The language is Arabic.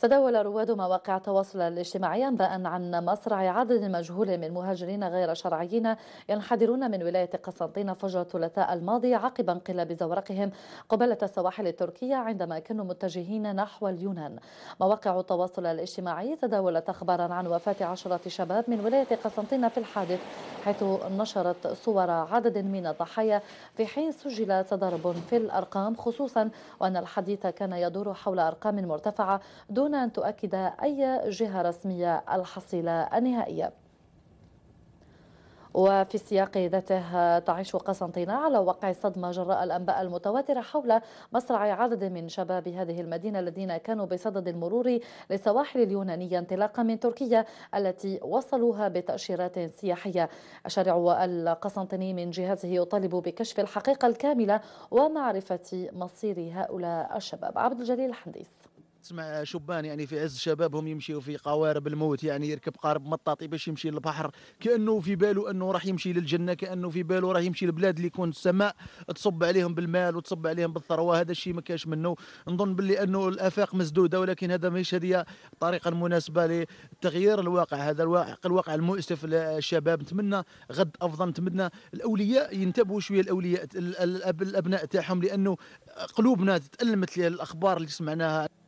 تداول رواد مواقع التواصل الاجتماعي انباء عن مصرع عدد مجهول من مهاجرين غير شرعيين ينحدرون من ولايه قسنطينه فجر الثلاثاء الماضي عقب انقلاب زورقهم قبالة السواحل التركية عندما كانوا متجهين نحو اليونان مواقع التواصل الاجتماعي تداولت أخبارا عن وفاة عشرة شباب من ولاية قسنطينة في الحادث حيث نشرت صور عدد من الضحايا في حين سجل تضارب في الأرقام خصوصا وأن الحديث كان يدور حول أرقام مرتفعة دون دون أن تؤكد أي جهة رسمية الحصيلة النهائية وفي السياق ذاته تعيش قسنطينة على وقع صدمة جراء الأنباء المتواترة حول مصرع عدد من شباب هذه المدينة الذين كانوا بصدد المرور للسواحل اليونانية انطلاقا من تركيا التي وصلوها بتأشيرات سياحية الشارع القسنطيني من جهته يطالب بكشف الحقيقة الكاملة ومعرفة مصير هؤلاء الشباب عبد الجليل الحديث تسمع شبان يعني في عز شبابهم يمشيوا في قوارب الموت يعني يركب قارب مطاطي باش يمشي للبحر كانه في باله انه راح يمشي للجنه كانه في باله راح يمشي للبلاد اللي يكون السماء تصب عليهم بالمال وتصب عليهم بالثروه هذا الشيء ما كاش منه نظن باللي انه الافاق مسدوده ولكن هذا ماشي هذه الطريقه المناسبه لتغيير الواقع هذا الواقع الواقع المؤسف للشباب نتمنى غد افضل نتمنى الاولياء ينتبهوا شويه الاولياء الابناء تاعهم لانه قلوبنا تالمت للاخبار اللي سمعناها